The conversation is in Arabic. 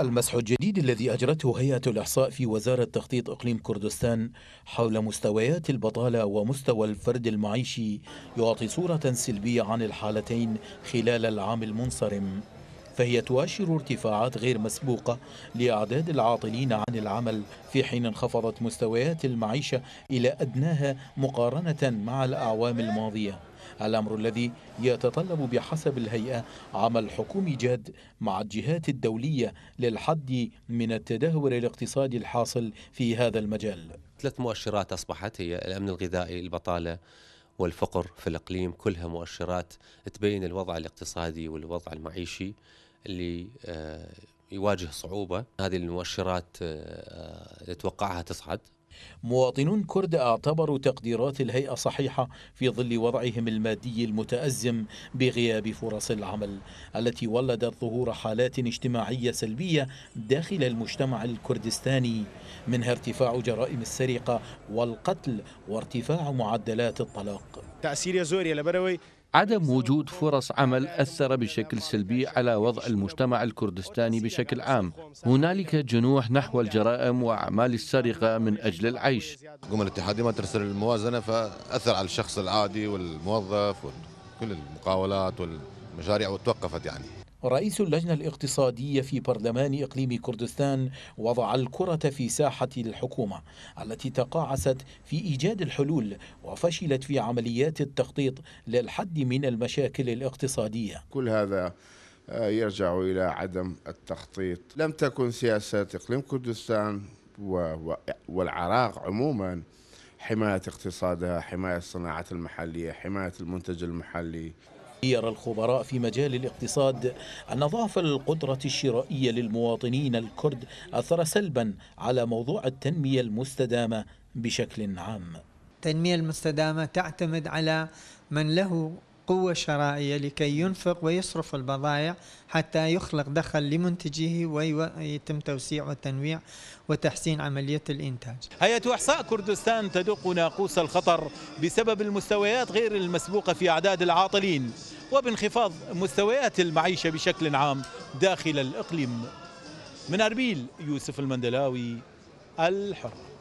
المسح الجديد الذي أجرته هيئة الإحصاء في وزارة تخطيط إقليم كردستان حول مستويات البطالة ومستوى الفرد المعيشي يعطي صورة سلبية عن الحالتين خلال العام المنصرم فهي تؤشر ارتفاعات غير مسبوقة لأعداد العاطلين عن العمل في حين انخفضت مستويات المعيشة إلى أدناها مقارنة مع الأعوام الماضية الأمر الذي يتطلب بحسب الهيئة عمل حكومي جاد مع الجهات الدولية للحد من التدهور الاقتصادي الحاصل في هذا المجال ثلاث مؤشرات أصبحت هي الأمن الغذائي البطالة والفقر في الإقليم كلها مؤشرات تبين الوضع الاقتصادي والوضع المعيشي اللي آه، يواجه صعوبة هذه المؤشرات آه، آه، يتوقعها تصعد مواطنون كرد اعتبروا تقديرات الهيئة صحيحة في ظل وضعهم المادي المتأزم بغياب فرص العمل التي ولدت ظهور حالات اجتماعية سلبية داخل المجتمع الكردستاني منها ارتفاع جرائم السرقة والقتل وارتفاع معدلات الطلاق تأثير يا زوري يا لبروي عدم وجود فرص عمل أثر بشكل سلبي على وضع المجتمع الكردستاني بشكل عام هنالك جنوح نحو الجرائم وأعمال السرقة من أجل العيش الحكومة الاتحادية ما ترسل الموازنة فأثر على الشخص العادي والموظف وكل المقاولات والمشاريع وتوقفت يعني رئيس اللجنة الاقتصادية في برلمان إقليم كردستان وضع الكرة في ساحة الحكومة التي تقاعست في إيجاد الحلول وفشلت في عمليات التخطيط للحد من المشاكل الاقتصادية كل هذا آه، يرجع إلى عدم التخطيط لم تكن سياسة إقليم كردستان والعراق عموما حماية اقتصادها حماية الصناعات المحلية حماية المنتج المحلي يرى الخبراء في مجال الاقتصاد أن ضعف القدرة الشرائية للمواطنين الكرد أثر سلبا على موضوع التنمية المستدامة بشكل عام التنمية المستدامة تعتمد على من له قوة شرائية لكي ينفق ويصرف البضائع حتى يخلق دخل لمنتجه ويتم توسيع وتنويع وتحسين عملية الإنتاج هيئة إحصاء كردستان تدق ناقوس الخطر بسبب المستويات غير المسبوقة في أعداد العاطلين وبانخفاض مستويات المعيشة بشكل عام داخل الإقليم من أربيل يوسف المندلاوي الحر